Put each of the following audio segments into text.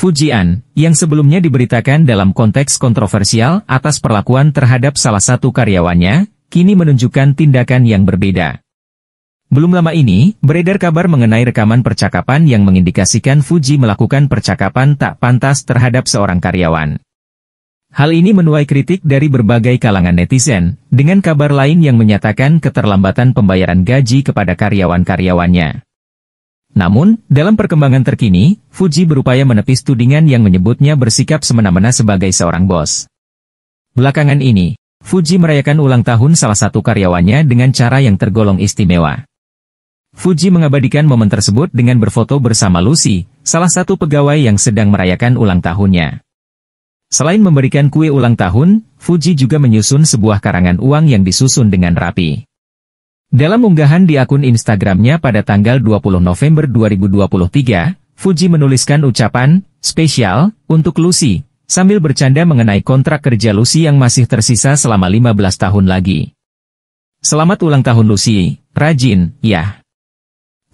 Fujian, yang sebelumnya diberitakan dalam konteks kontroversial atas perlakuan terhadap salah satu karyawannya, kini menunjukkan tindakan yang berbeda. Belum lama ini, beredar kabar mengenai rekaman percakapan yang mengindikasikan Fuji melakukan percakapan tak pantas terhadap seorang karyawan. Hal ini menuai kritik dari berbagai kalangan netizen, dengan kabar lain yang menyatakan keterlambatan pembayaran gaji kepada karyawan-karyawannya. Namun, dalam perkembangan terkini, Fuji berupaya menepis tudingan yang menyebutnya bersikap semena-mena sebagai seorang bos. Belakangan ini, Fuji merayakan ulang tahun salah satu karyawannya dengan cara yang tergolong istimewa. Fuji mengabadikan momen tersebut dengan berfoto bersama Lucy, salah satu pegawai yang sedang merayakan ulang tahunnya. Selain memberikan kue ulang tahun, Fuji juga menyusun sebuah karangan uang yang disusun dengan rapi. Dalam unggahan di akun Instagramnya pada tanggal 20 November 2023, Fuji menuliskan ucapan, spesial, untuk Lucy, sambil bercanda mengenai kontrak kerja Lucy yang masih tersisa selama 15 tahun lagi. Selamat ulang tahun Lucy, rajin, ya.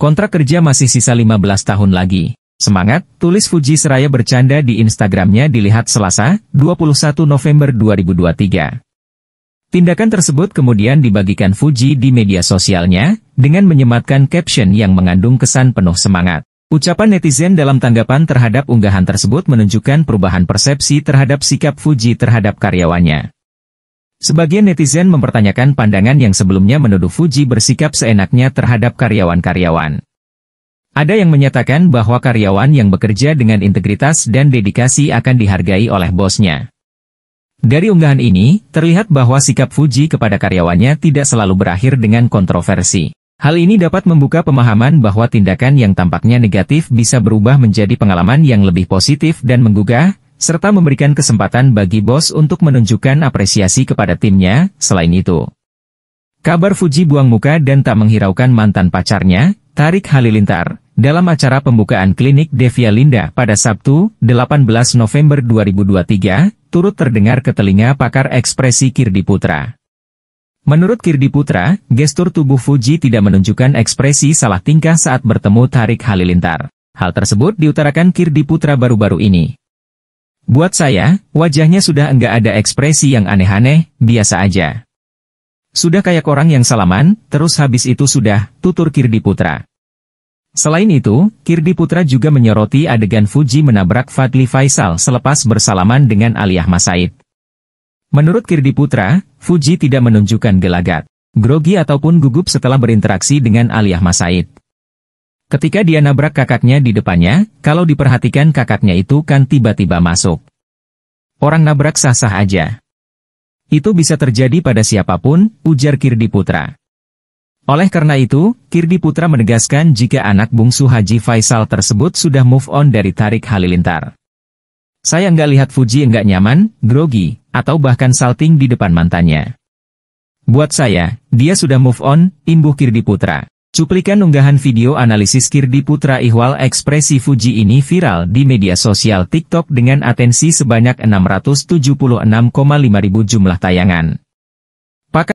Kontrak kerja masih sisa 15 tahun lagi. Semangat, tulis Fuji Seraya bercanda di Instagramnya dilihat Selasa, 21 November 2023. Tindakan tersebut kemudian dibagikan Fuji di media sosialnya, dengan menyematkan caption yang mengandung kesan penuh semangat. Ucapan netizen dalam tanggapan terhadap unggahan tersebut menunjukkan perubahan persepsi terhadap sikap Fuji terhadap karyawannya. Sebagian netizen mempertanyakan pandangan yang sebelumnya menuduh Fuji bersikap seenaknya terhadap karyawan-karyawan. Ada yang menyatakan bahwa karyawan yang bekerja dengan integritas dan dedikasi akan dihargai oleh bosnya. Dari unggahan ini, terlihat bahwa sikap Fuji kepada karyawannya tidak selalu berakhir dengan kontroversi. Hal ini dapat membuka pemahaman bahwa tindakan yang tampaknya negatif bisa berubah menjadi pengalaman yang lebih positif dan menggugah, serta memberikan kesempatan bagi bos untuk menunjukkan apresiasi kepada timnya, selain itu. Kabar Fuji buang muka dan tak menghiraukan mantan pacarnya, Tarik Halilintar, dalam acara pembukaan klinik Devia Linda pada Sabtu, 18 November 2023, turut terdengar ke telinga pakar ekspresi Kirdi Putra. Menurut Kirdi Putra, gestur tubuh Fuji tidak menunjukkan ekspresi salah tingkah saat bertemu Tarik Halilintar. Hal tersebut diutarakan Kirdi Putra baru-baru ini. Buat saya, wajahnya sudah enggak ada ekspresi yang aneh-aneh, biasa aja. Sudah kayak orang yang salaman, terus habis itu sudah, tutur Kirdi Putra. Selain itu, Kirdi Putra juga menyoroti adegan Fuji menabrak Fadli Faisal selepas bersalaman dengan Aliyah Masaid. Menurut Kirdi Putra, Fuji tidak menunjukkan gelagat, grogi ataupun gugup setelah berinteraksi dengan Aliyah Masaid. Ketika dia nabrak kakaknya di depannya, kalau diperhatikan kakaknya itu kan tiba-tiba masuk. Orang nabrak sah-sah aja. Itu bisa terjadi pada siapapun, ujar Kirdi Putra. Oleh karena itu, Kirdi Putra menegaskan jika anak bungsu Haji Faisal tersebut sudah move on dari Tarik Halilintar. Saya nggak lihat Fuji nggak nyaman, grogi, atau bahkan salting di depan mantannya. Buat saya, dia sudah move on, imbuh Kirdi Putra. Cuplikan unggahan video analisis Kirdi Putra Ihwal ekspresi Fuji ini viral di media sosial TikTok dengan atensi sebanyak 676,5 ribu jumlah tayangan.